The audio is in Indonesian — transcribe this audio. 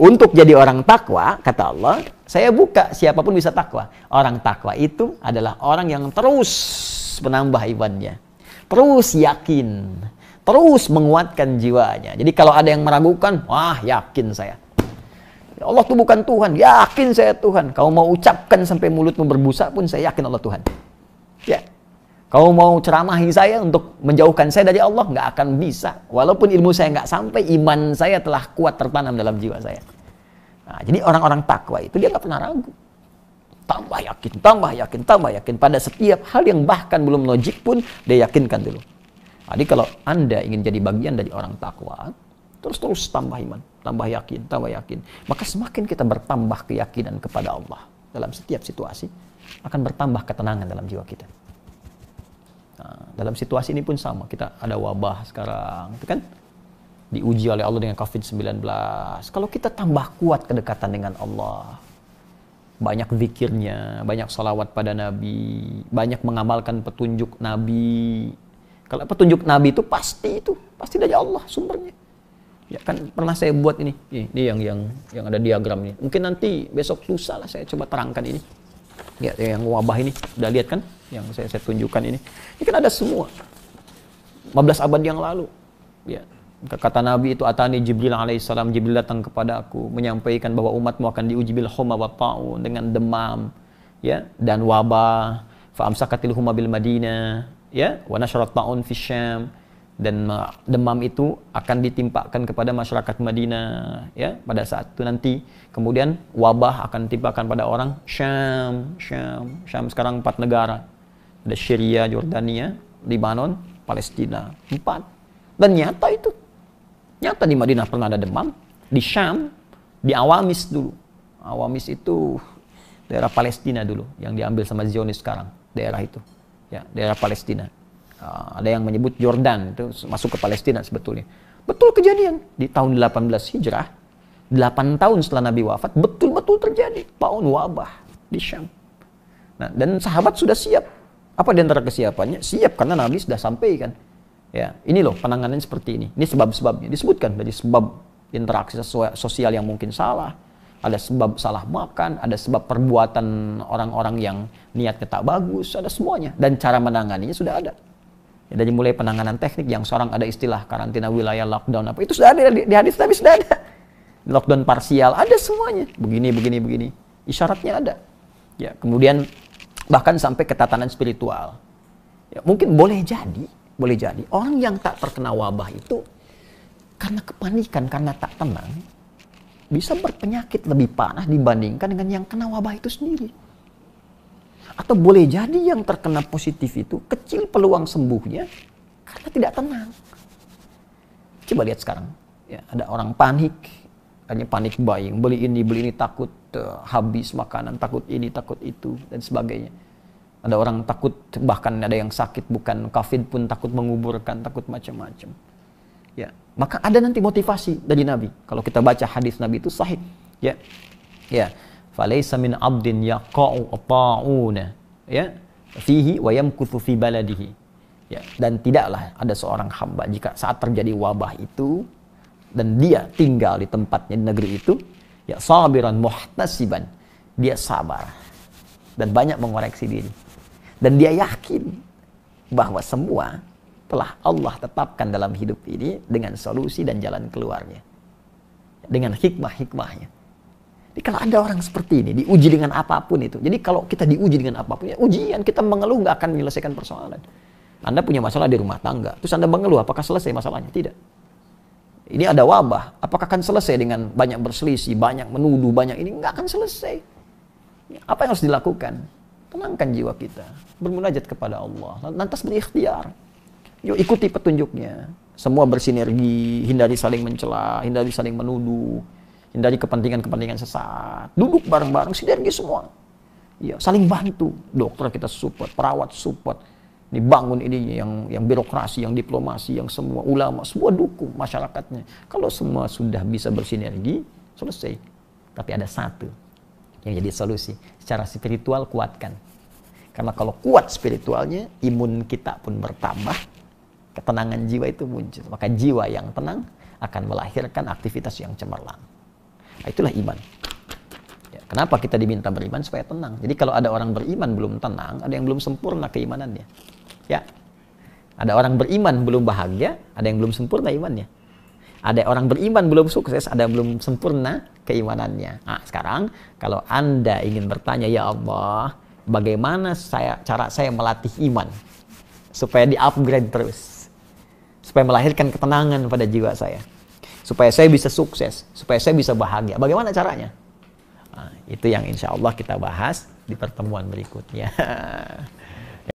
Untuk jadi orang takwa, kata Allah, saya buka siapapun bisa takwa. Orang takwa itu adalah orang yang terus menambah imannya. Terus yakin. Terus menguatkan jiwanya. Jadi kalau ada yang meragukan, wah yakin saya. Ya Allah itu bukan Tuhan, yakin saya Tuhan. Kau mau ucapkan sampai mulutmu berbusa pun saya yakin Allah Tuhan. Ya. Kau mau ceramahi saya untuk menjauhkan saya dari Allah? Nggak akan bisa. Walaupun ilmu saya nggak sampai, iman saya telah kuat tertanam dalam jiwa saya. Nah, jadi orang-orang takwa itu dia nggak pernah ragu. Tambah yakin, tambah yakin, tambah yakin. Pada setiap hal yang bahkan belum logik pun, dia yakinkan dulu. Nah, jadi kalau Anda ingin jadi bagian dari orang takwa, terus-terus tambah iman, tambah yakin, tambah yakin. Maka semakin kita bertambah keyakinan kepada Allah dalam setiap situasi, akan bertambah ketenangan dalam jiwa kita. Dalam situasi ini pun sama. Kita ada wabah sekarang, itu kan? Diuji oleh Allah dengan COVID-19. Kalau kita tambah kuat kedekatan dengan Allah, banyak zikirnya, banyak salawat pada Nabi, banyak mengamalkan petunjuk Nabi. Kalau petunjuk Nabi itu pasti itu, pasti dari Allah sumbernya. Ya kan pernah saya buat ini, ini, yang yang yang ada diagram ini. Mungkin nanti besok lusa lah saya coba terangkan ini. Ya yang wabah ini, udah lihat kan? yang saya, saya tunjukkan ini. Ini kan ada semua. 15 abad yang lalu. Ya. Kata Nabi itu atani Jibril alaihissalam Jibril datang kepada aku menyampaikan bahwa umatmu akan diuji bil homa wa ta'un dengan demam ya dan wabah fa amsakatil huma bil Madinah ya wa nasharat ta'un fi Syam dan demam itu akan ditimpakan kepada masyarakat Madinah ya pada saat itu nanti kemudian wabah akan ditimpakan pada orang Syam Syam Syam sekarang empat negara ada Syria, Jordania, Lebanon, Palestina. Empat. Dan nyata itu. Nyata di Madinah pernah ada demam. Di Syam, di Awamis dulu. Awamis itu daerah Palestina dulu yang diambil sama Zionis sekarang. Daerah itu. Ya, daerah Palestina. Uh, ada yang menyebut Jordan itu masuk ke Palestina sebetulnya. Betul kejadian di tahun 18 Hijrah, 8 tahun setelah Nabi wafat, betul-betul terjadi paun wabah di Syam. Nah, dan sahabat sudah siap apa di antara kesiapannya? Siap karena Nabi sudah sampaikan. Ya, ini loh penanganan seperti ini. Ini sebab-sebabnya disebutkan dari sebab interaksi sosial yang mungkin salah, ada sebab salah makan, ada sebab perbuatan orang-orang yang niat tak bagus, ada semuanya dan cara menanganinya sudah ada. Ya, dari mulai penanganan teknik yang seorang ada istilah karantina wilayah lockdown apa itu sudah ada di, hadis tapi sudah ada. Lockdown parsial ada semuanya. Begini begini begini. Isyaratnya ada. Ya, kemudian bahkan sampai ketatanan spiritual. Ya, mungkin boleh jadi, boleh jadi orang yang tak terkena wabah itu karena kepanikan, karena tak tenang, bisa berpenyakit lebih panas dibandingkan dengan yang kena wabah itu sendiri. Atau boleh jadi yang terkena positif itu kecil peluang sembuhnya karena tidak tenang. Coba lihat sekarang, ya, ada orang panik, hanya panik buying, beli ini, beli ini takut uh, habis makanan, takut ini, takut itu dan sebagainya. Ada orang takut bahkan ada yang sakit bukan covid pun takut menguburkan, takut macam-macam. Ya, maka ada nanti motivasi dari Nabi. Kalau kita baca hadis Nabi itu sahih. Ya. Ya. Falaisa min abdin yaqa'u ta'una. Ya. Fihi wa yamkuthu fi baladihi. Ya, dan tidaklah ada seorang hamba jika saat terjadi wabah itu dan dia tinggal di tempatnya di negeri itu ya sabiran muhtasiban dia sabar dan banyak mengoreksi diri dan dia yakin bahwa semua telah Allah tetapkan dalam hidup ini dengan solusi dan jalan keluarnya dengan hikmah-hikmahnya jadi kalau ada orang seperti ini diuji dengan apapun itu jadi kalau kita diuji dengan apapun ya ujian kita mengeluh nggak akan menyelesaikan persoalan anda punya masalah di rumah tangga terus anda mengeluh apakah selesai masalahnya tidak ini ada wabah, apakah akan selesai dengan banyak berselisih, banyak menuduh, banyak ini? Enggak akan selesai. Ya, apa yang harus dilakukan? Tenangkan jiwa kita. Bermunajat kepada Allah. Lantas berikhtiar. Yuk ikuti petunjuknya. Semua bersinergi, hindari saling mencela, hindari saling menuduh, hindari kepentingan-kepentingan sesat. Duduk bareng-bareng, sinergi semua. Ya, saling bantu. Dokter kita support, perawat support, dibangun ini yang yang birokrasi, yang diplomasi, yang semua ulama, semua dukung masyarakatnya. Kalau semua sudah bisa bersinergi, selesai. Tapi ada satu yang jadi solusi, secara spiritual kuatkan. Karena kalau kuat spiritualnya, imun kita pun bertambah, ketenangan jiwa itu muncul. Maka jiwa yang tenang akan melahirkan aktivitas yang cemerlang. Nah, itulah iman. Ya, kenapa kita diminta beriman supaya tenang? Jadi kalau ada orang beriman belum tenang, ada yang belum sempurna keimanannya. Ya. Ada orang beriman belum bahagia, ada yang belum sempurna imannya. Ada orang beriman belum sukses, ada yang belum sempurna keimanannya. Nah, sekarang kalau Anda ingin bertanya, ya Allah, bagaimana saya cara saya melatih iman supaya di-upgrade terus. Supaya melahirkan ketenangan pada jiwa saya. Supaya saya bisa sukses, supaya saya bisa bahagia. Bagaimana caranya? Nah, itu yang insya Allah kita bahas di pertemuan berikutnya.